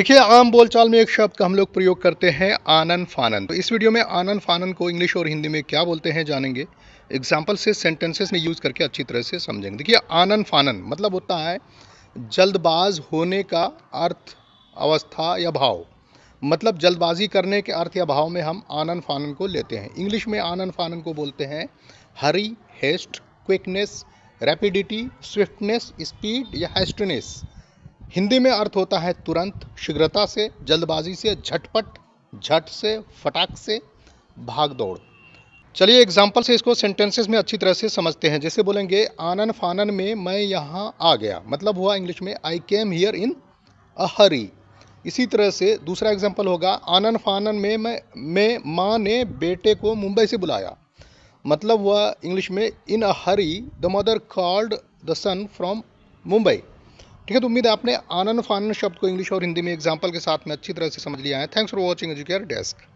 देखिए आम बोलचाल में एक शब्द का हम लोग प्रयोग करते हैं आनन फानन तो इस वीडियो में आनन फानन को इंग्लिश और हिंदी में क्या बोलते हैं जानेंगे एग्जाम्पल से सेंटेंसेस में यूज़ करके अच्छी तरह से समझेंगे देखिए आनन फानन मतलब होता है जल्दबाज होने का अर्थ अवस्था या भाव मतलब जल्दबाजी करने के अर्थ या भाव में हम आनन फानन को लेते हैं इंग्लिश में आनन फानन को बोलते हैं hurry haste quickness rapidity swiftness speed या हेस्टनेस हिंदी में अर्थ होता है तुरंत शीघ्रता से जल्दबाजी से झटपट झट से फटाक से भाग दौड़ चलिए एग्जाम्पल से इसको सेंटेंसेस में अच्छी तरह से समझते हैं जैसे बोलेंगे आनन फानन में मैं यहाँ आ गया मतलब हुआ इंग्लिश में आई केम हियर इन अ हरी इसी तरह से दूसरा एग्जाम्पल होगा आनन फानन में मैं माँ ने बेटे को मुंबई से बुलाया मतलब हुआ इंग्लिश में in a hurry the mother called the son from Mumbai ठीक है तो उम्मीद है आपने आनन फानन शब्द को इंग्लिश और हिंदी में एग्जाम्पल के साथ में अच्छी तरह से समझ लिया है thanks for watching Educare desk